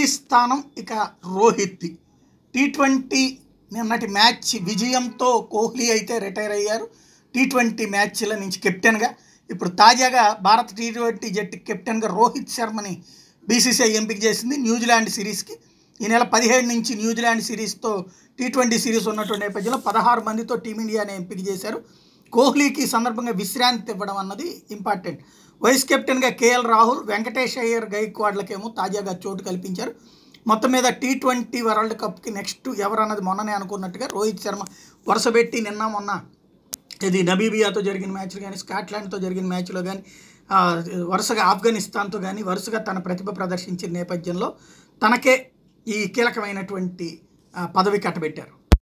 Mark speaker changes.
Speaker 1: tea స్థానం ఇక Rohit T twenty నిన్నటి మ్యాచ్ విజయంతో కోహ్లీ అయితే రిటైర్ అయ్యారు టీ ట్వంటీ మ్యాచ్ల నుంచి కెప్టెన్గా ఇప్పుడు తాజాగా భారత టీ ట్వంటీ జట్టు కెప్టెన్గా రోహిత్ శర్మని బీసీసీఐ ఎంపిక చేసింది న్యూజిలాండ్ సిరీస్కి ఈ నెల పదిహేడు నుంచి న్యూజిలాండ్ సిరీస్తో టీ ట్వంటీ సిరీస్ ఉన్నటువంటి నేపథ్యంలో పదహారు మందితో టీమిండియాని ఎంపిక చేశారు కోహ్లీకి సందర్భంగా విశ్రాంతి ఇవ్వడం అన్నది ఇంపార్టెంట్ వైస్ కెప్టెన్గా కేఎల్ రాహుల్ వెంకటేష్ అయ్యర్ గైక్వాడ్లకేమో తాజాగా చోటు కల్పించారు మొత్తం మీద టీ ట్వంటీ వరల్డ్ కప్కి నెక్స్ట్ ఎవరన్నది మొన్ననే అనుకున్నట్టుగా రోహిత్ శర్మ వరుసపెట్టి నిన్న మొన్న ఇది నబీబియాతో జరిగిన మ్యాచ్లు కానీ స్కాట్లాండ్తో జరిగిన మ్యాచ్లో కానీ వరుసగా ఆఫ్ఘనిస్తాన్తో కానీ వరుసగా తన ప్రతిభ ప్రదర్శించిన నేపథ్యంలో తనకే ఈ కీలకమైనటువంటి పదవి కట్టబెట్టారు